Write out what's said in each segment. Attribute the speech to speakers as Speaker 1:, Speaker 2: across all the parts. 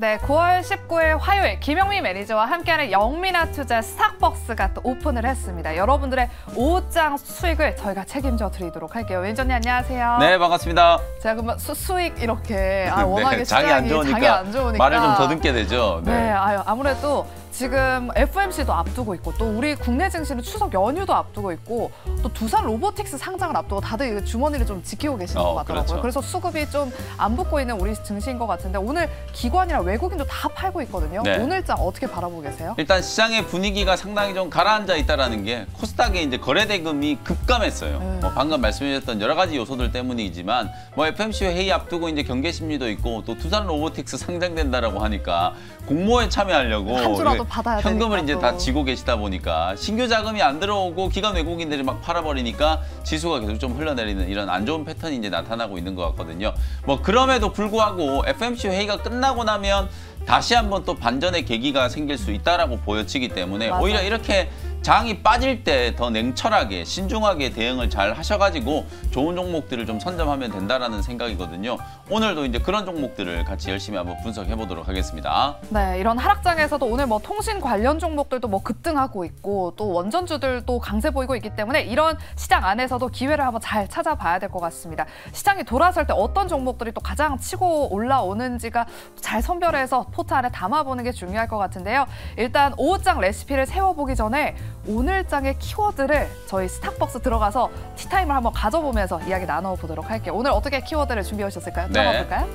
Speaker 1: 네, 9월 19일 화요일 김영미 매니저와 함께하는 영미나 투자 스탁박스가 또 오픈을 했습니다. 여러분들의 5장 수익을 저희가 책임져 드리도록 할게요. 왼전이 안녕하세요. 네, 반갑습니다. 제가 그러면 수, 수익 이렇게 아, 워낙에 네, 장이, 안 좋으니까, 장이 안 좋으니까 말을 좀 더듬게 되죠. 네, 네 아유, 아무래도 지금 FMC도 앞두고 있고 또 우리 국내 증시는 추석 연휴도 앞두고 있고 또 두산 로보틱스 상장을 앞두고 다들 주머니를 좀 지키고 계시는 것 어, 같더라고요. 그렇죠. 그래서 수급이 좀 안 붙고 있는 우리 증시인 것 같은데 오늘 기관이랑 외국인도 다 팔고 있거든요. 네. 오늘장 어떻게 바라보고 계세요?
Speaker 2: 일단 시장의 분위기가 상당히 좀 가라앉아 있다라는 게 코스닥의 이제 거래대금이 급감했어요. 음. 뭐 방금 말씀하셨던 여러 가지 요소들 때문이지만 뭐 FMC 회의 앞두고 이제 경계 심리도 있고 또 두산 로보틱스 상장된다라고 하니까 공모에 참여하려고 한 주라도 받아야 되니까 현금을 이제 다 지고 계시다 보니까 신규 자금이 안 들어오고 기관 외국인들이 막 팔아버리니까 지수가 계속 좀 흘러내리는 이런 안 좋은 패턴이 이제 나타나고 있는 것 같거든요. 뭐 그럼에도 불구하고 FMC 회의가 끝나고 나면 다시 한번 또 반전의 계기가 생길 수 있다라고 보여지기 때문에 맞아. 오히려 이렇게 장이 빠질 때 더 냉철하게 신중하게 대응을 잘 하셔가지고 좋은 종목들을 좀 선점하면 된다라는 생각이거든요. 오늘도 이제 그런 종목들을 같이 열심히 한번 분석해 보도록 하겠습니다.
Speaker 1: 네, 이런 하락장에서도 오늘 뭐 통신 관련 종목들도 뭐 급등하고 있고 또 원전주들도 강세 보이고 있기 때문에 이런 시장 안에서도 기회를 한번 잘 찾아봐야 될 것 같습니다. 시장이 돌아설 때 어떤 종목들이 또 가장 치고 올라오는지가 잘 선별해서 포트 안에 담아보는 게 중요할 것 같은데요. 일단 오후장 레시피를 세워보기 전에 오늘 장의 키워드를 저희 스탁벅스 들어가서 티타임을 한번 가져보면서 이야기 나눠보도록 할게요. 오늘 어떻게 키워드를 준비해 오셨을까요? 들어가 네. 볼까요?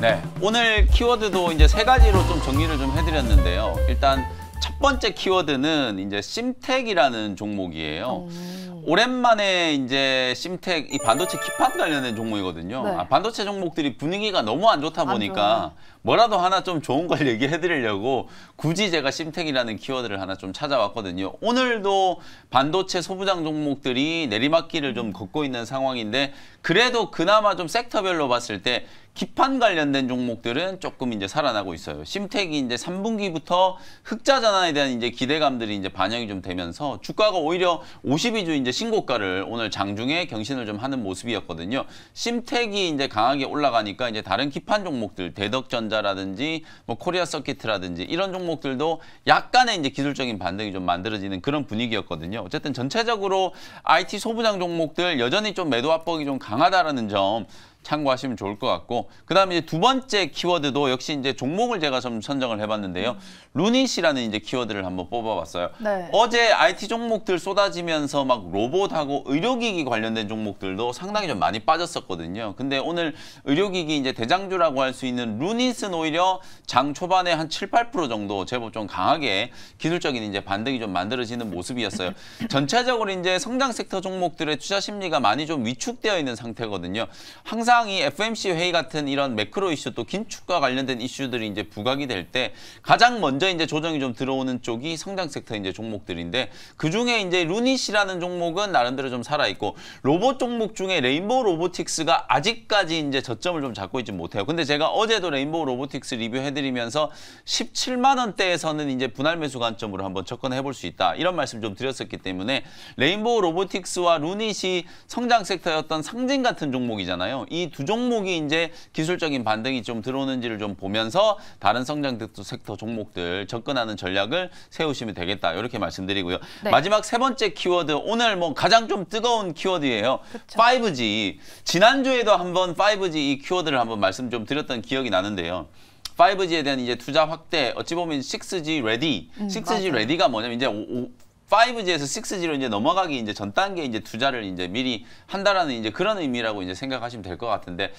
Speaker 2: 네, 오늘 키워드도 이제 세 가지로 좀 정리를 좀 해드렸는데요. 일단 첫 번째 키워드는 이제 심텍이라는 종목이에요. 음. 오랜만에 이제 심텍이 반도체 기판 관련된 종목이거든요. 네. 아, 반도체 종목들이 분위기가 너무 안 좋다 보니까 안 뭐라도 하나 좀 좋은 걸 얘기해 드리려고 굳이 제가 심텍이라는 키워드를 하나 좀 찾아왔거든요. 오늘도 반도체 소부장 종목들이 내리막길을 좀 걷고 있는 상황인데 그래도 그나마 좀 섹터별로 봤을 때 기판 관련된 종목들은 조금 이제 살아나고 있어요. 심텍이 이제 3분기부터 흑자 전환에 대한 이제 기대감들이 이제 반영이 좀 되면서 주가가 오히려 52주 이제 신고가를 오늘 장중에 경신을 좀 하는 모습이었거든요. 심텍이 이제 강하게 올라가니까 이제 다른 기판 종목들 대덕전 전자라든지뭐 코리아 서킷이라든지 이런 종목들도 약간의 이제 기술적인 반등이 좀 만들어지는 그런 분위기였거든요. 어쨌든 전체적으로 IT 소부장 종목들 여전히 좀 매도 압박이 좀 강하다라는 점 참고하시면 좋을 것 같고 그다음에 이제 두 번째 키워드도 역시 이제 종목을 제가 좀 선정을 해봤는데요. 루닛이라는 이제 키워드를 한번 뽑아봤어요. 네. 어제 IT 종목들 쏟아지면서 막 로봇하고 의료기기 관련된 종목들도 상당히 좀 많이 빠졌었거든요. 근데 오늘 의료기기 이제 대장주라고 할 수 있는 루닛은 오히려 장 초반에 한 7, 8% 정도 제법 좀 강하게 기술적인 이제 반등이 좀 만들어지는 모습이었어요. 전체적으로 이제 성장 섹터 종목들의 투자 심리가 많이 좀 위축되어 있는 상태거든요. 항상 항장이 FMC 회의 같은 이런 매크로 이슈 또 긴축과 관련된 이슈들이 이제 부각이 될 때 가장 먼저 이제 조정이 좀 들어오는 쪽이 성장 섹터 이제 종목들인데 그 중에 이제 루닛이라는 종목은 나름대로 좀 살아 있고 로봇 종목 중에 레인보우 로보틱스가 아직까지 이제 저점을 좀 잡고 있지 못해요. 근데 제가 어제도 레인보우 로보틱스 리뷰해드리면서 17만 원대에서는 이제 분할 매수 관점으로 한번 접근해 볼 수 있다 이런 말씀 좀 드렸었기 때문에 레인보우 로보틱스와 루닛이 성장 섹터였던 상징 같은 종목이잖아요. 이 이두 종목이 이제 기술적인 반등이 좀 들어오는지를 좀 보면서 다른 성장 섹터 종목들 접근하는 전략을 세우시면 되겠다. 이렇게 말씀드리고요. 네. 마지막 세 번째 키워드 오늘 뭐 가장 좀 뜨거운 키워드예요. 그쵸. 5G. 지난주에도 한번 5G 이 키워드를 한번 말씀 좀 드렸던 기억이 나는데요. 5G에 대한 이제 투자 확대, 어찌 보면 6G 레디, 음, 6G 맞아. 레디가 뭐냐면 이제 오, 오, 5G에서 6G로 이제 넘어가기 이제 전 단계 이제 투자를 이제 미리 한다라는 이제 그런 의미라고 이제 생각하시면 될 것 같은데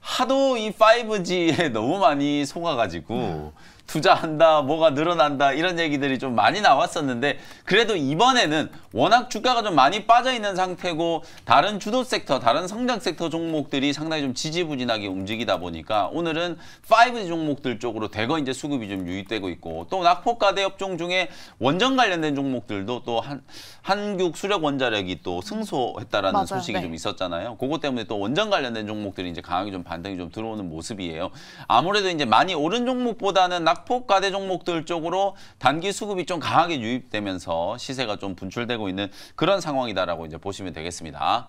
Speaker 2: 하도 이 5G에 너무 많이 속아가지고 음. 투자한다, 뭐가 늘어난다 이런 얘기들이 좀 많이 나왔었는데 그래도 이번에는 워낙 주가가 좀 많이 빠져있는 상태고 다른 주도 섹터, 다른 성장 섹터 종목들이 상당히 좀 지지부진하게 움직이다 보니까 오늘은 5G 종목들 쪽으로 대거 이제 수급이 좀 유입되고 있고 또 낙폭가대 업종 중에 원전 관련된 종목들도 또 한, 한국 수력 원자력이 또 승소했다라는 맞아요. 소식이 네. 좀 있었잖아요. 그것 때문에 또 원전 관련된 종목들이 이제 강하게 좀 반등이 좀 들어오는 모습이에요. 아무래도 이제 많이 오른 종목보다는 낙 낙폭 가대 종목들 쪽으로 단기 수급이 좀 강하게 유입되면서 시세가 좀 분출되고 있는 그런 상황이다라고 이제 보시면 되겠습니다.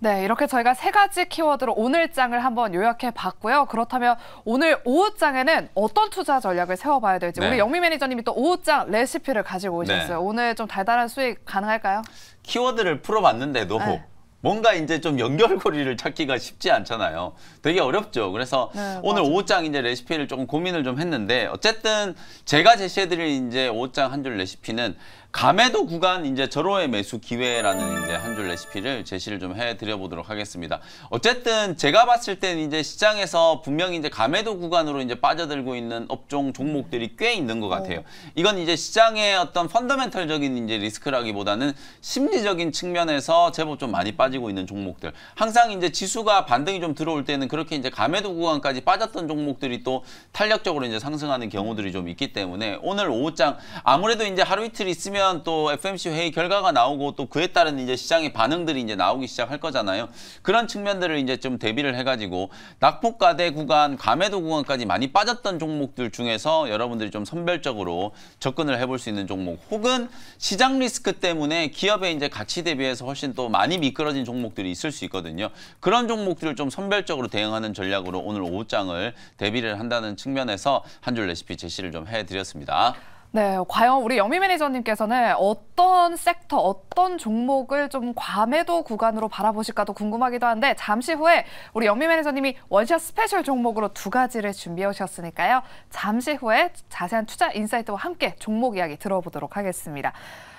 Speaker 1: 네, 이렇게 저희가 세 가지 키워드로 오늘 장을 한번 요약해 봤고요. 그렇다면 오늘 오후 장에는 어떤 투자 전략을 세워봐야 될지 네. 우리 영미 매니저님이 또 오후 장 레시피를 가지고 네. 오셨어요. 네. 오늘 좀 달달한 수익 가능할까요?
Speaker 2: 키워드를 풀어봤는데도 네. 뭔가 이제 좀 연결고리를 찾기가 쉽지 않잖아요. 되게 어렵죠. 그래서 네, 오늘 맞 오호짱 이제 레시피를 조금 고민을 좀 했는데 어쨌든 제가 제시해드릴 이제 오호짱 한줄 레시피는 감에도 구간 이제 절호의 매수 기회라는 이제 한 줄 레시피를 제시를 좀 해드려 보도록 하겠습니다. 어쨌든 제가 봤을 때는 이제 시장에서 분명히 이제 감에도 구간으로 이제 빠져들고 있는 업종 종목들이 꽤 있는 것 같아요. 네. 이건 이제 시장의 어떤 펀더멘털적인 이제 리스크라기보다는 심리적인 측면에서 제법 좀 많이 빠지고 있는 종목들. 항상 이제 지수가 반등이 좀 들어올 때는 그렇게 이제 감에도 구간까지 빠졌던 종목들이 또 탄력적으로 이제 상승하는 경우들이 좀 있기 때문에 오늘 오후장 아무래도 이제 하루 이틀 있으면 하면 또 FMC 회의 결과가 나오고 또 그에 따른 이제 시장의 반응들이 이제 나오기 시작할 거잖아요. 그런 측면들을 이제 좀 대비를 해가지고 낙폭가대 구간, 감해도 구간까지 많이 빠졌던 종목들 중에서 여러분들이 좀 선별적으로 접근을 해볼 수 있는 종목 혹은 시장 리스크 때문에 기업의 이제 가치 대비해서 훨씬 또 많이 미끄러진 종목들이 있을 수 있거든요. 그런 종목들을 좀 선별적으로 대응하는 전략으로 오늘 오후장을 대비를 한다는 측면에서 한 줄 레시피 제시를 좀 해드렸습니다.
Speaker 1: 네, 과연 우리 영미 매니저님께서는 어떤 섹터, 어떤 종목을 좀 과매도 구간으로 바라보실까도 궁금하기도 한데 잠시 후에 우리 영미 매니저님이 원샷 스페셜 종목으로 두 가지를 준비해 오셨으니까요. 잠시 후에 자세한 투자 인사이트와 함께 종목 이야기 들어보도록 하겠습니다.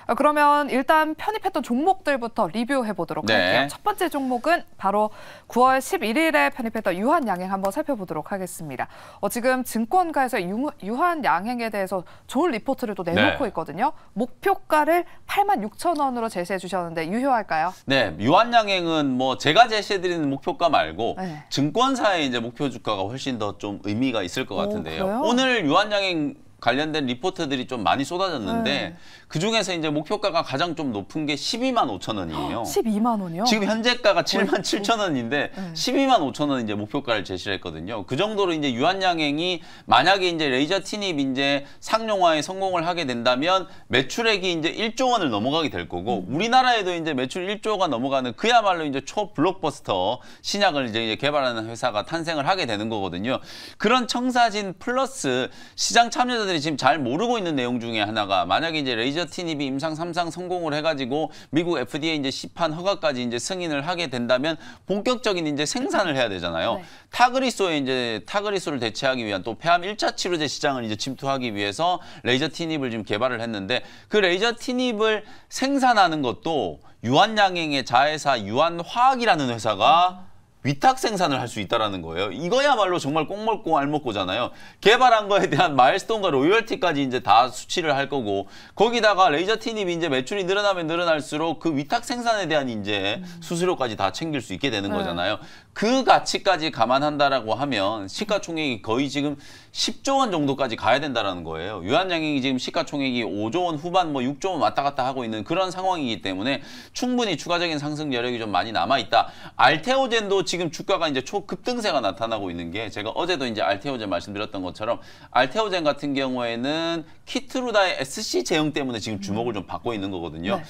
Speaker 1: 어, 그러면 일단 편입했던 종목들부터 리뷰해 보도록 네. 할게요. 첫 번째 종목은 바로 9월 11일에 편입했던 유한양행 한번 살펴보도록 하겠습니다. 어, 지금 증권가에서 유한양행에 대해서 좋은 리포트를 또 내놓고 네. 있거든요. 목표가를 8만 6천 원으로 제시해 주셨는데 유효할까요?
Speaker 2: 네, 유한양행은 뭐 제가 제시해드리는 목표가 말고 네. 증권사의 이제 목표 주가가 훨씬 더 좀 의미가 있을 것 같은데요. 오, 오늘 유한양행 관련된 리포트들이 좀 많이 쏟아졌는데 네. 그중에서 이제 목표가가 가장 좀 높은 게 12만 5천 원이에요. 12만
Speaker 1: 원이요? 지금 현재가가 7만 7천
Speaker 2: 원인데 12만 5천 원 이제 목표가를 제시를 했거든요. 그 정도로 이제 유한양행이 만약에 이제 레이저 티닙 이제 상용화에 성공을 하게 된다면 매출액이 이제 1조 원을 넘어가게 될 거고 음. 우리나라에도 이제 매출 1조가 넘어가는 그야말로 이제 초 블록버스터 신약을 이제 개발하는 회사가 탄생을 하게 되는 거거든요. 그런 청사진 플러스 시장 참여자들이 지금 잘 모르고 있는 내용 중에 하나가 만약에 이제 레이저 아이저티닙이 임상 3상 성공을 해가지고 미국 FDA 이제 시판 허가까지 이제 승인을 하게 된다면 본격적인 이제 생산을 해야 되잖아요. 네. 타그리소에 이제 타그리소를 대체하기 위한 또 폐암 일차 치료제 시장을 이제 침투하기 위해서 레이저 티닙을 지금 개발을 했는데 그 레이저 티닙을 생산하는 것도 유한양행의 자회사 유한화학이라는 회사가 음. 위탁 생산을 할 수 있다라는 거예요. 이거야말로 정말 꼭 먹고 알 먹고잖아요. 개발한 거에 대한 마일스톤과 로열티까지 이제 다 수치를 할 거고 거기다가 레이저 티닙이 이제 매출이 늘어나면 늘어날수록 그 위탁 생산에 대한 이제 수수료까지 다 챙길 수 있게 되는 네. 거잖아요. 그 가치까지 감안한다라고 하면 시가총액이 거의 지금 10조 원 정도까지 가야 된다라는 거예요. 유한양행이 지금 시가총액이 5조 원 후반 뭐 6조 원 왔다 갔다 하고 있는 그런 상황이기 때문에 충분히 추가적인 상승 여력이 좀 많이 남아 있다. 알테오젠도 지금 주가가 이제 초급등세가 나타나고 있는 게 제가 어제도 이제 알테오젠 말씀드렸던 것처럼 알테오젠 같은 경우에는 키트루다의 SC 제형 때문에 지금 주목을 좀 받고 있는 거거든요. 네.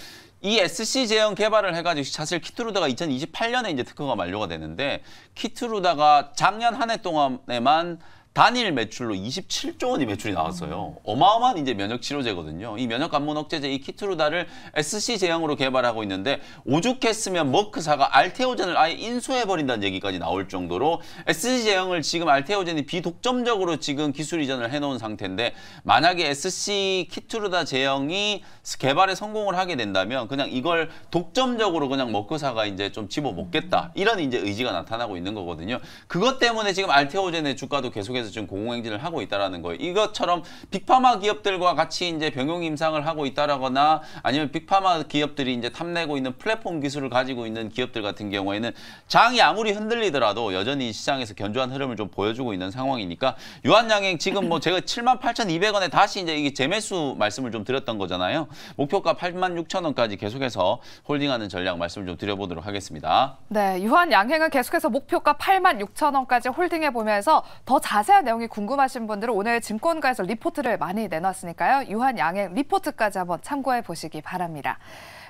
Speaker 2: 이 SC 제형 개발을 해가지고 사실 키트루다가 2028년에 이제 특허가 만료가 되는데 키트루다가 작년 한 해 동안에만 단일 매출로 27조 원이 매출이 나왔어요. 어마어마한 이제 면역 치료제거든요. 이 면역 감문 억제제 이 키트루다를 SC 제형으로 개발하고 있는데 오죽했으면 머크사가 알테오젠을 아예 인수해 버린다는 얘기까지 나올 정도로 SC 제형을 지금 알테오젠이 비독점적으로 지금 기술 이전을 해 놓은 상태인데 만약에 SC 키트루다 제형이 개발에 성공을 하게 된다면 그냥 이걸 독점적으로 그냥 머크사가 이제 좀 집어 먹겠다. 이런 이제 의지가 나타나고 있는 거거든요. 그것 때문에 지금 알테오젠의 주가도 계속해서 계속해서 지금 공공행진을 하고 있다라는 거예요. 이것처럼 빅파마 기업들과 같이 이제 병용 임상을 하고 있다라거나 아니면 빅파마 기업들이 이제 탐내고 있는 플랫폼 기술을 가지고 있는 기업들 같은 경우에는 장이 아무리 흔들리더라도 여전히 시장에서 견조한 흐름을 좀 보여주고 있는 상황이니까 유한양행 지금 뭐 제가 7 8,200원에 다시 이제 이게 재매수 말씀을 좀 드렸던 거잖아요. 목표가 8 6 0 0 0 원까지 계속해서 홀딩하는 전략 말씀을 좀 드려보도록 하겠습니다.
Speaker 1: 네, 유한양행은 계속해서 목표가 8 6 0 0 0 원까지 홀딩해 보면서 더 자세히 자세한 내용이 궁금하신 분들은 오늘 증권가에서 리포트를 많이 내놨으니까요. 유한 양행 리포트까지 한번 참고해 보시기 바랍니다.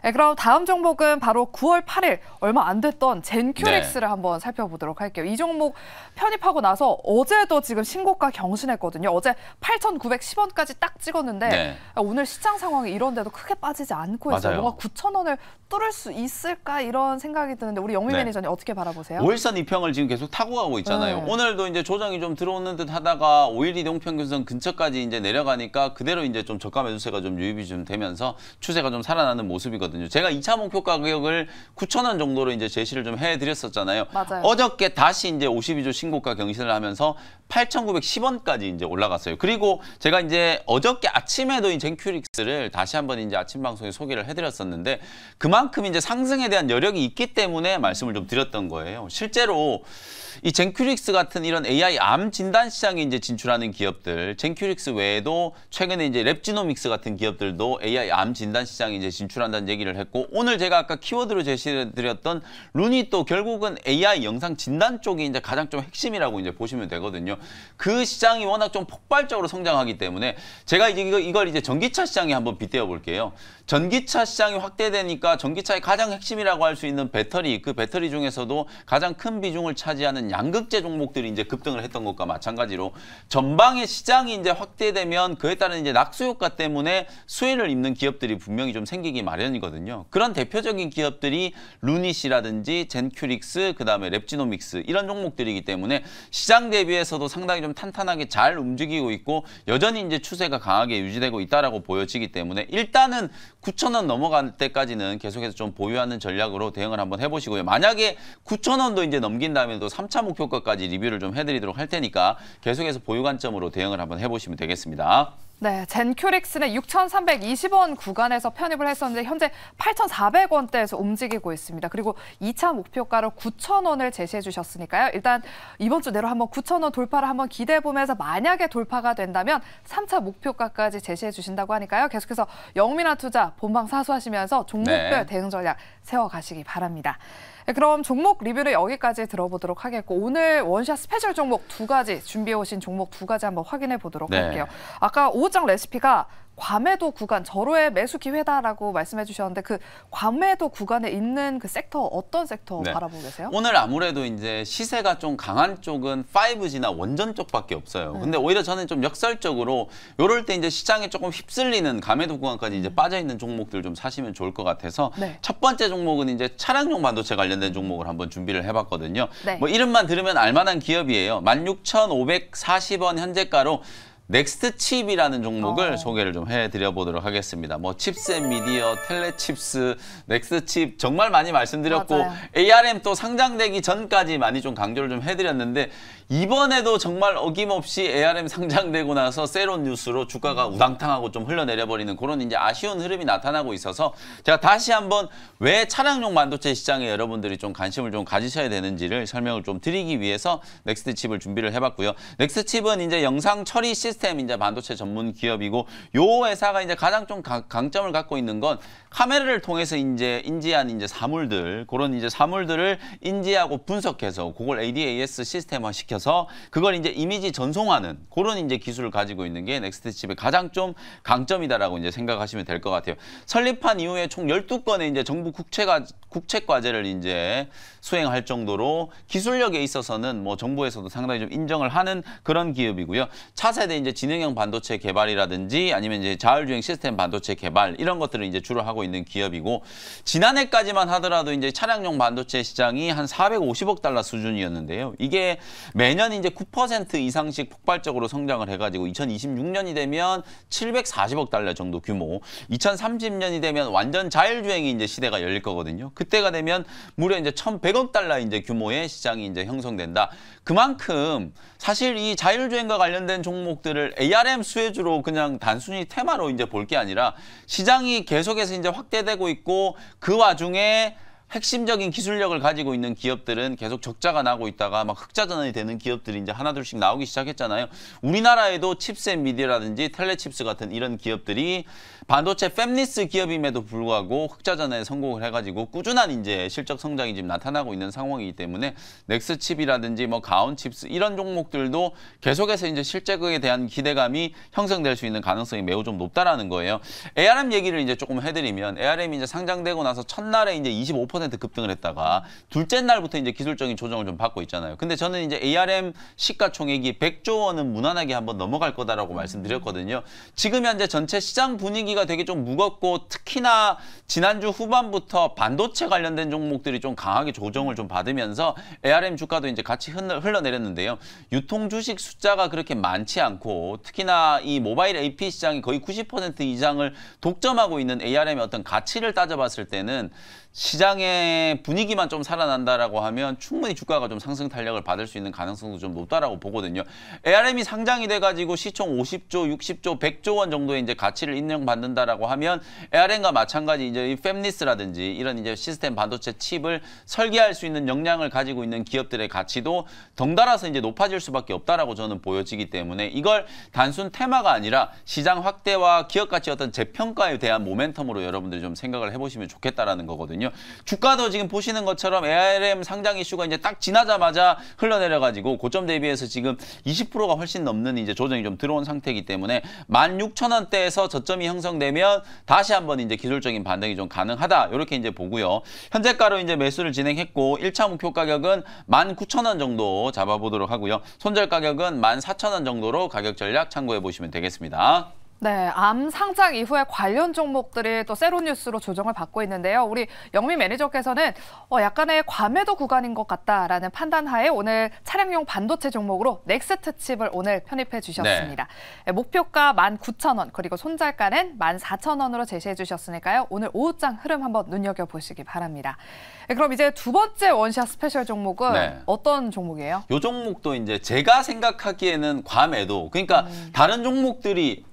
Speaker 1: 네, 그럼 다음 종목은 바로 9월 8일 얼마 안 됐던 젠큐렉스를 네. 한번 살펴보도록 할게요. 이 종목 편입하고 나서 어제도 지금 신고가 경신했거든요. 어제 8,910원까지 딱 찍었는데 네. 오늘 시장 상황이 이런데도 크게 빠지지 않고 있어요. 맞아요. 뭔가 9,000원을 뚫을 수 있을까 이런 생각이 드는데 우리 영미 네. 매니저님 어떻게 바라보세요? 5일선
Speaker 2: 이평을 지금 계속 타고 가고 있잖아요. 네. 오늘도 이제 조정이 좀 들어오는 듯 하다가 5일 이동 평균선 근처까지 이제 내려가니까 그대로 이제 좀 저가 매수세가 좀 유입이 좀 되면서 추세가 좀 살아나는 모습이거든요. 거거든요. 제가 2차 목표 가격을 9천 원 정도로 이제 제시를 좀 해드렸었잖아요. 맞아요. 어저께 다시 이제 52조 신고가 경신을 하면서 8,910원까지 이제 올라갔어요. 그리고 제가 이제 어저께 아침에도 이 젠큐릭스를 다시 한번 이제 아침 방송에 소개를 해드렸었는데 그만큼 이제 상승에 대한 여력이 있기 때문에 말씀을 좀 드렸던 거예요. 실제로 이 젠큐릭스 같은 이런 AI 암 진단 시장에 이제 진출하는 기업들, 젠큐릭스 외에도 최근에 이제 랩지노믹스 같은 기업들도 AI 암 진단 시장에 이제 진출한다는 얘기를 했고 오늘 제가 아까 키워드로 제시드렸던 해 룬이 또 결국은 AI 영상 진단 쪽이 이제 가장 좀 핵심이라고 이제 보시면 되거든요. 그 시장이 워낙 좀 폭발적으로 성장하기 때문에 제가 이제 이걸 이제 전기차 시장에 한번 빗대어 볼게요. 전기차 시장이 확대되니까 전기차의 가장 핵심이라고 할 수 있는 배터리, 그 배터리 중에서도 가장 큰 비중을 차지하는 양극재 종목들이 이제 급등을 했던 것과 마찬가지로 전방의 시장이 이제 확대되면 그에 따른 이제 낙수 효과 때문에 수혜를 입는 기업들이 분명히 좀 생기기 마련이거든요. 그런 대표적인 기업들이 루닛이라든지 젠큐릭스, 그다음에 랩지노믹스 이런 종목들이기 때문에 시장 대비해서도 상당히 좀 탄탄하게 잘 움직이고 있고 여전히 이제 추세가 강하게 유지되고 있다라고 보여지기 때문에 일단은 9천 원 넘어갈 때까지는 계속해서 좀 보유하는 전략으로 대응을 한번 해보시고요. 만약에 9천 원도 이제 넘긴 다음에도 3천 목표가까지 리뷰를 좀 해드리도록 할 테니까 계속해서 보유 관점으로 대응을 한번 해보시면 되겠습니다.
Speaker 1: 네, 젠큐릭스는 6,320원 구간에서 편입을 했었는데 현재 8,400원대에서 움직이고 있습니다. 그리고 2차 목표가로 9,000원을 제시해 주셨으니까요. 일단 이번 주 내로 한번 9,000원 돌파를 한번 기대해 보면서 만약에 돌파가 된다면 3차 목표가까지 제시해 주신다고 하니까요. 계속해서 영민아 투자 본방 사수하시면서 종목별 네. 대응 전략 세워가시기 바랍니다. 네, 그럼 종목 리뷰를 여기까지 들어보도록 하겠고 오늘 원샷 스페셜 종목 두 가지 준비해 오신 종목 두 가지 한번 확인해 보도록 네. 할게요. 아까 5장 레시피가 괌매도 구간 절호의 매수 기회다라고 말씀해 주셨는데 그괌매도 구간에 있는 그 섹터 어떤 섹터 네. 바라보고 계세요? 오늘
Speaker 2: 아무래도 이제 시세가 좀 강한 쪽은 5G나 원전 쪽밖에 없어요. 네. 근데 오히려 저는 좀 역설적으로 요럴 때 이제 시장에 조금 휩쓸리는 감매도 구간까지 이제 음. 빠져 있는 종목들 좀 사시면 좋을 것 같아서 네. 첫 번째 종목은 이제 차량용 반도체 관련된 종목을 한번 준비를 해 봤거든요. 네. 뭐 이름만 들으면 알 만한 기업이에요. 16,540원 현재가로 넥스트 칩이라는 종목을 어. 소개를 좀 해드려 보도록 하겠습니다. 뭐 칩셋 미디어, 텔레칩스, 넥스트 칩 정말 많이 말씀드렸고 맞아요. ARM 또 상장되기 전까지 많이 좀 강조를 좀 해드렸는데 이번에도 정말 어김없이 ARM 상장되고 나서 새로운 뉴스로 주가가 우당탕하고 좀 흘러내려버리는 그런 이제 아쉬운 흐름이 나타나고 있어서 제가 다시 한번 왜 차량용 반도체 시장에 여러분들이 좀 관심을 좀 가지셔야 되는지를 설명을 좀 드리기 위해서 넥스트 칩을 준비를 해봤고요. 넥스트 칩은 이제 영상 처리 시스템 시스템 이제 반도체 전문 기업이고 요 회사가 이제 가장 좀 가, 강점을 갖고 있는 건 카메라를 통해서 이제 인지한 이제 사물들 그런 이제 사물들을 인지하고 분석해서 그걸 ADAS 시스템화 시켜서 그걸 이제 이미지 전송하는 그런 이제 기술을 가지고 있는 게 넥스트 칩의 가장 좀 강점이다라고 이제 생각하시면 될 것 같아요. 설립한 이후에 총 열두 건의 이제 정부 국채가 국책 과제를 이제 수행할 정도로 기술력에 있어서는 뭐 정부에서도 상당히 좀 인정을 하는 그런 기업이고요. 차세대 이제 이제 지능형 반도체 개발이라든지 아니면 이제 자율주행 시스템 반도체 개발 이런 것들을 이제 주로 하고 있는 기업이고 지난해까지만 하더라도 이제 차량용 반도체 시장이 한 450억 달러 수준이었는데요. 이게 매년 이제 9% 이상씩 폭발적으로 성장을 해가지고 2026년이 되면 740억 달러 정도 규모, 2030년이 되면 완전 자율주행이 이제 시대가 열릴 거거든요. 그때가 되면 무려 이제 1,100억 달러 이제 규모의 시장이 이제 형성된다. 그만큼 사실 이 자율주행과 관련된 종목들 부분들을 ARM 수혜주로 그냥 단순히 테마로 이제 볼 게 아니라 시장이 계속해서 이제 확대되고 있고 그 와중에 핵심적인 기술력을 가지고 있는 기업들은 계속 적자가 나고 있다가 막 흑자 전환이 되는 기업들이 이제 하나둘씩 나오기 시작했잖아요. 우리나라에도 칩셋미디어라든지 텔레칩스 같은 이런 기업들이 반도체 팹리스 기업임에도 불구하고 흑자 전환에 성공을 해가지고 꾸준한 이제 실적 성장이 지금 나타나고 있는 상황이기 때문에 넥스칩이라든지 뭐 가온칩스 이런 종목들도 계속해서 이제 실적에 대한 기대감이 형성될 수 있는 가능성이 매우 좀 높다라는 거예요. ARM 얘기를 이제 조금 해드리면 ARM이 이제 상장되고 나서 첫날에 이제 25% 퍼센 급등을 했다가 둘째 날부터 이제 기술적인 조정을 좀 받고 있잖아요. 근데 저는 이제 ARM 시가총액이 100조 원은 무난하게 한번 넘어갈 거다라고 말씀드렸거든요. 지금 현재 전체 시장 분위기가 되게 좀 무겁고 특히나 지난주 후반부터 반도체 관련된 종목들이 좀 강하게 조정을 좀 받으면서 ARM 주가도 이제 같이 흘러내렸는데요. 유통 주식 숫자가 그렇게 많지 않고 특히나 이 모바일 AP 시장이 거의 90% 이상을 독점하고 있는 ARM의 어떤 가치를 따져봤을 때는 시장에 시장의 분위기만 좀 살아난다라고 하면 충분히 주가가 좀 상승 탄력을 받을 수 있는 가능성도 좀 높다라고 보거든요. ARM이 상장이 돼가지고 시총 50조, 60조, 100조 원 정도의 이제 가치를 인정받는다라고 하면 ARM과 마찬가지 이제 이 팹리스라든지 이런 이제 시스템 반도체 칩을 설계할 수 있는 역량을 가지고 있는 기업들의 가치도 덩달아서 이제 높아질 수밖에 없다라고 저는 보여지기 때문에 이걸 단순 테마가 아니라 시장 확대와 기업 가치 어떤 재평가에 대한 모멘텀으로 여러분들이 좀 생각을 해보시면 좋겠다라는 거거든요. 주 주가도 지금 보시는 것처럼 ARM 상장 이슈가 이제 딱 지나자마자 흘러내려가지고 고점 대비해서 지금 20%가 훨씬 넘는 이제 조정이 좀 들어온 상태이기 때문에 16,000원대에서 저점이 형성되면 다시 한번 이제 기술적인 반등이 좀 가능하다. 이렇게 이제 보고요. 현재가로 이제 매수를 진행했고 1차 목표 가격은 19,000원 정도 잡아보도록 하고요. 손절 가격은 14,000원 정도로 가격 전략 참고해 보시면 되겠습니다.
Speaker 1: 네, 암 상장 이후에 관련 종목들이 또새로운 뉴스로 조정을 받고 있는데요. 우리 영미 매니저께서는 어, 약간의 과매도 구간인 것 같다라는 판단하에 오늘 차량용 반도체 종목으로 넥스트 칩을 오늘 편입해 주셨습니다. 네. 목표가 19,000원 그리고 손절가는 14,000원으로 제시해 주셨으니까요. 오늘 오후장 흐름 한번 눈여겨 보시기 바랍니다. 네, 그럼 이제 두 번째 원샷 스페셜 종목은 네. 어떤 종목이에요?
Speaker 2: 이 종목도 이제 제가 생각하기에는 과매도 그러니까 음. 다른 종목들이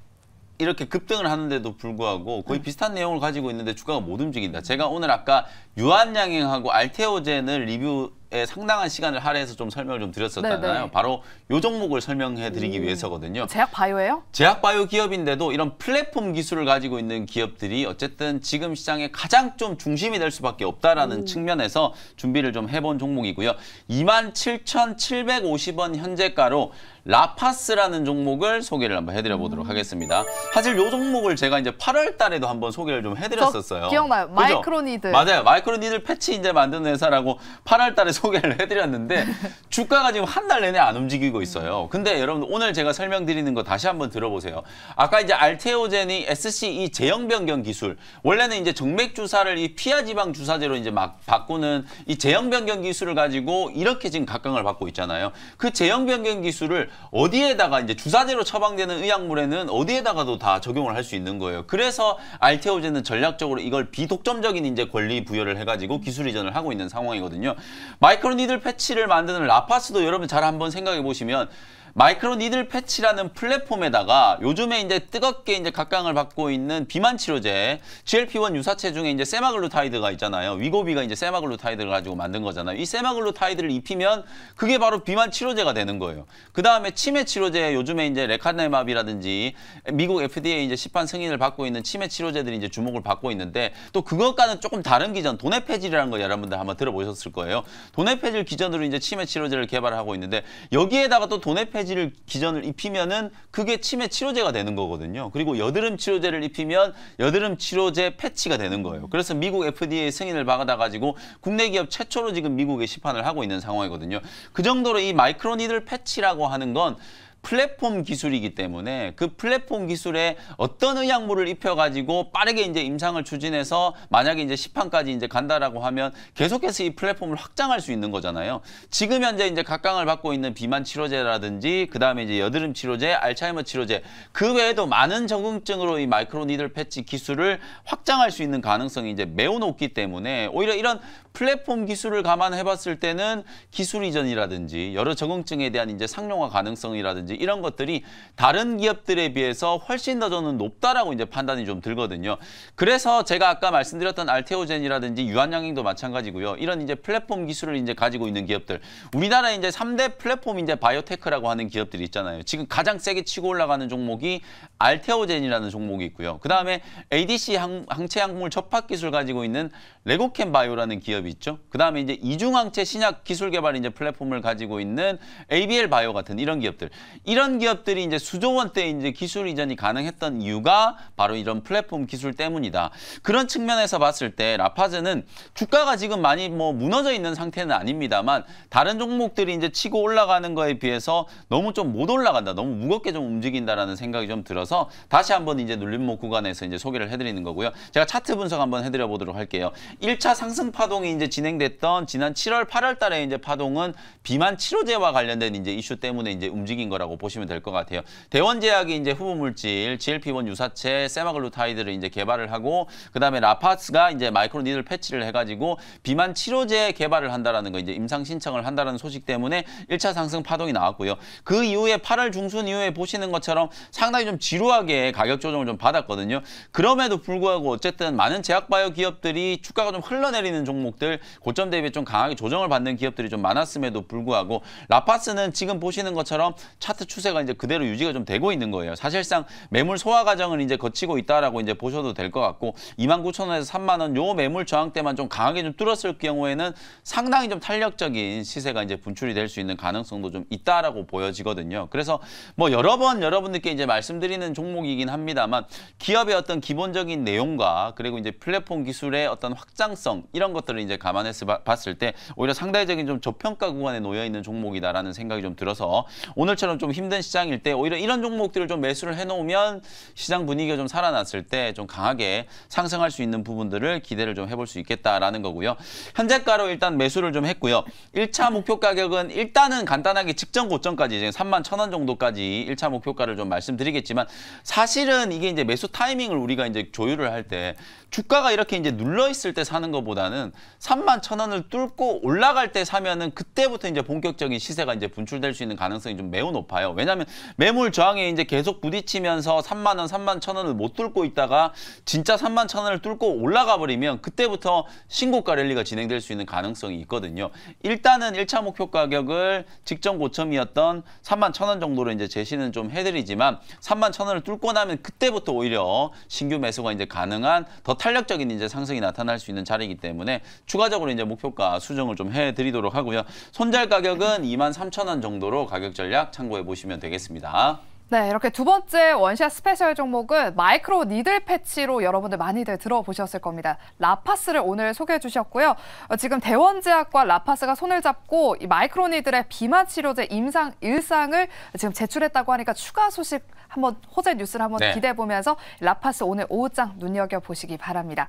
Speaker 2: 이렇게 급등을 하는데도 불구하고 거의 네. 비슷한 내용을 가지고 있는데 주가가 못 움직인다. 제가 오늘 아까 유한양행하고 알테오젠을 리뷰 상당한 시간을 할애해서 좀 설명을 좀 드렸었잖아요. 네네. 네. 바로 요 종목을 설명해 드리기 음. 위해서거든요.
Speaker 1: 제약바이오예요?
Speaker 2: 제약바이오 기업인데도 이런 플랫폼 기술을 가지고 있는 기업들이 어쨌든 지금 시장에 가장 좀 중심이 될 수밖에 없다라는 음. 측면에서 준비를 좀 해본 종목이고요. 27,750원 현재가로 라파스라는 종목을 소개를 한번 해드려 보도록 음. 하겠습니다. 사실 요 종목을 제가 이제 8월 달에도 한번 소개를 좀 해드렸었어요. 기억나요. 마이크로니들. 그죠? 맞아요. 마이크로니들 패치 이제 만드는 회사라고 8월 달에 소 소개를 해드렸는데 주가가 지금 한 달 내내 안 움직이고 있어요. 근데 여러분 오늘 제가 설명드리는 거 다시 한번 들어보세요. 아까 이제 알테오젠이 SCE 제형 변경 기술 원래는 이제 정맥 주사를 이 피하 지방 주사제로 이제 막 바꾸는 이 제형 변경 기술을 가지고 이렇게 지금 각광을 받고 있잖아요. 그 제형 변경 기술을 어디에다가 이제 주사제로 처방되는 의약물에는 어디에다가도 다 적용을 할 수 있는 거예요. 그래서 알테오젠은 전략적으로 이걸 비독점적인 이제 권리 부여를 해가지고 기술 이전을 하고 있는 상황이거든요. 마이크로 니들 패치를 만드는 라파스도 여러분 잘 한번 생각해 보시면 마이크로 니들 패치라는 플랫폼에다가 요즘에 이제 뜨겁게 이제 각광을 받고 있는 비만 치료제 GLP-1 유사체 중에 이제 세마글루타이드가 있잖아요. 위고비가 이제 세마글루타이드를 가지고 만든 거잖아요. 이 세마글루타이드를 입히면 그게 바로 비만 치료제가 되는 거예요. 그다음에 치매 치료제 요즘에 이제 레카네마비라든지 미국 FDA 이제 시판 승인을 받고 있는 치매 치료제들이 이제 주목을 받고 있는데 또 그것과는 조금 다른 기전 도네 폐질이라는 걸 여러분들 한번 들어보셨을 거예요. 도네 폐질 기전으로 이제 치매 치료제를 개발하고 있는데 여기에다가 또도네폐 해질 기전을 입히면은 그게 치매 치료제가 되는 거거든요. 그리고 여드름 치료제를 입히면 여드름 치료제 패치가 되는 거예요. 그래서 미국 FDA 승인을 받아 가지고 국내 기업 최초로 지금 미국에 시판을 하고 있는 상황이거든요. 그 정도로 이 마이크로니들 패치라고 하는 건 플랫폼 기술이기 때문에 그 플랫폼 기술에 어떤 의약물을 입혀가지고 빠르게 이제 임상을 추진해서 만약에 이제 시판까지 이제 간다라고 하면 계속해서 이 플랫폼을 확장할 수 있는 거잖아요. 지금 현재 이제 각광을 받고 있는 비만 치료제라든지 그 다음에 이제 여드름 치료제, 알츠하이머 치료제 그 외에도 많은 적응증으로 이 마이크로 니들 패치 기술을 확장할 수 있는 가능성이 이제 매우 높기 때문에 오히려 이런 플랫폼 기술을 감안해 봤을 때는 기술 이전이라든지 여러 적응증에 대한 이제 상용화 가능성이라든지 이런 것들이 다른 기업들에 비해서 훨씬 더 저는 높다라고 이제 판단이 좀 들거든요. 그래서 제가 아까 말씀드렸던 알테오젠이라든지 유한양행도 마찬가지고요. 이런 이제 플랫폼 기술을 이제 가지고 있는 기업들. 우리나라 이제 삼대 플랫폼 이제 바이오테크라고 하는 기업들이 있잖아요. 지금 가장 세게 치고 올라가는 종목이 알테오젠이라는 종목이 있고요. 그다음에 ADC 항, 체 항물 접합 기술 가지고 있는 레고캔 바이오라는 기업 기업이 있죠. 그다음에 이제 이중항체 신약 기술 개발 이제 플랫폼을 가지고 있는 ABL 바이오 같은 이런 기업들. 이런 기업들이 이제 수조 원때 이제 기술 이전이 가능했던 이유가 바로 이런 플랫폼 기술 때문이다. 그런 측면에서 봤을 때 라파즈는 주가가 지금 많이 뭐 무너져 있는 상태는 아닙니다만 다른 종목들이 이제 치고 올라가는 거에 비해서 너무 좀 못 올라간다. 너무 무겁게 좀 움직인다라는 생각이 좀 들어서 다시 한번 이제 눌림목 구간에서 이제 소개를 해드리는 거고요. 제가 차트 분석 한번 해드려 보도록 할게요. 1차 상승 파동이 이제 진행됐던 지난 7월, 8월 달에 이제 파동은 비만 치료제와 관련된 이제 이슈 때문에 이제 움직인 거라고 보시면 될 것 같아요. 대원제약이 이제 후보 물질 GLP-1 유사체 세마글루타이드를 이제 개발을 하고 그다음에 라파스가 이제 마이크로니들 패치를 해 가지고 비만 치료제 개발을 한다라는 거 이제 임상 신청을 한다는 소식 때문에 1차 상승 파동이 나왔고요. 그 이후에 8월 중순 이후에 보시는 것처럼 상당히 좀 지루하게 가격 조정을 좀 받았거든요. 그럼에도 불구하고 어쨌든 많은 제약바이오 기업들이 주가가 좀 흘러내리는 종목들 기업들 고점 대비 좀 강하게 조정을 받는 기업들이 좀 많았음에도 불구하고 라파스는 지금 보시는 것처럼 차트 추세가 이제 그대로 유지가 좀 되고 있는 거예요. 사실상 매물 소화 과정을 이제 거치고 있다라고 이제 보셔도 될 것 같고 29,000원에서 3만 원 요 매물 저항 때만 좀 강하게 좀 뚫었을 경우에는 상당히 좀 탄력적인 시세가 이제 분출이 될 수 있는 가능성도 좀 있다라고 보여지거든요. 그래서 뭐 여러 번 여러분들께 이제 말씀드리는 종목이긴 합니다만 기업의 어떤 기본적인 내용과 그리고 이제 플랫폼 기술의 어떤 확장성 이런 것들을 이제 이제 감안해서 봤을 때 오히려 상대적인 좀 저평가 구간에 놓여 있는 종목이다라는 생각이 좀 들어서 오늘처럼 좀 힘든 시장일 때 오히려 이런 종목들을 좀 매수를 해놓으면 시장 분위기가 좀 살아났을 때 좀 강하게 상승할 수 있는 부분들을 기대를 좀 해볼 수 있겠다라는 거고요. 현재가로 일단 매수를 좀 했고요. 1차 목표 가격은 일단은 간단하게 직전 고점까지 이제 3만 천 원 정도까지 1차 목표가를 좀 말씀드리겠지만 사실은 이게 이제 매수 타이밍을 우리가 이제 조율을 할 때 주가가 이렇게 이제 눌러 있을 때 사는 것보다는 3만 천 원을 뚫고 올라갈 때 사면은 그때부터 이제 본격적인 시세가 이제 분출될 수 있는 가능성이 좀 매우 높아요. 왜냐하면 매물 저항에 이제 계속 부딪히면서 3만 원, 3만 천 원을 못 뚫고 있다가 진짜 3만 천 원을 뚫고 올라가 버리면 그때부터 신고가 랠리가 진행될 수 있는 가능성이 있거든요. 일단은 1차 목표 가격을 직전 고점이었던 3만 천 원 정도로 이제 제시는 좀 해드리지만 3만 천 원을 뚫고 나면 그때부터 오히려 신규 매수가 이제 가능한 더 탄력적인 이제 상승이 나타날 수 있는 자리이기 때문에 추가적으로 이제 목표가 수정을 좀 해드리도록 하고요. 손잘 가격은 23,000원 정도로 가격 전략 참고해 보시면 되겠습니다.
Speaker 1: 네, 이렇게 두 번째 원샷 스페셜 종목은 마이크로 니들 패치로 여러분들 많이들 들어보셨을 겁니다. 라파스를 오늘 소개해 주셨고요. 어, 지금 대원제약과 라파스가 손을 잡고 이 마이크로 니들의 비만 치료제 임상 일상을 지금 제출했다고 하니까 추가 소식 한번 호재 뉴스를 한번 네. 기대해 보면서 라파스 오늘 오후장 눈여겨 보시기 바랍니다.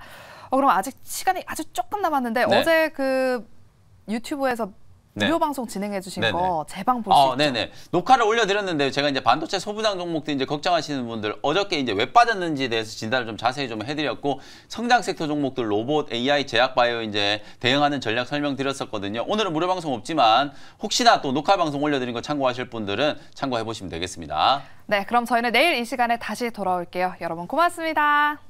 Speaker 1: 어, 그럼 아직 시간이 아주 조금 남았는데 네. 어제 그 유튜브에서 네. 무료 방송 진행해 주신 네네. 거 재방 볼수 아, 어, 네,
Speaker 2: 네네. 녹화를 올려드렸는데 제가 이제 반도체 소부장 종목들 이제 걱정하시는 분들 어저께 이제 왜 빠졌는지 에 대해서 진단을 좀 자세히 좀 해드렸고 성장 섹터 종목들 로봇, AI, 제약, 바이오 이제 대응하는 전략 설명드렸었거든요. 오늘은 무료 방송 없지만 혹시나 또 녹화 방송 올려드린 거 참고하실 분들은 참고해 보시면 되겠습니다.
Speaker 1: 네, 그럼 저희는 내일 이 시간에 다시 돌아올게요. 여러분 고맙습니다.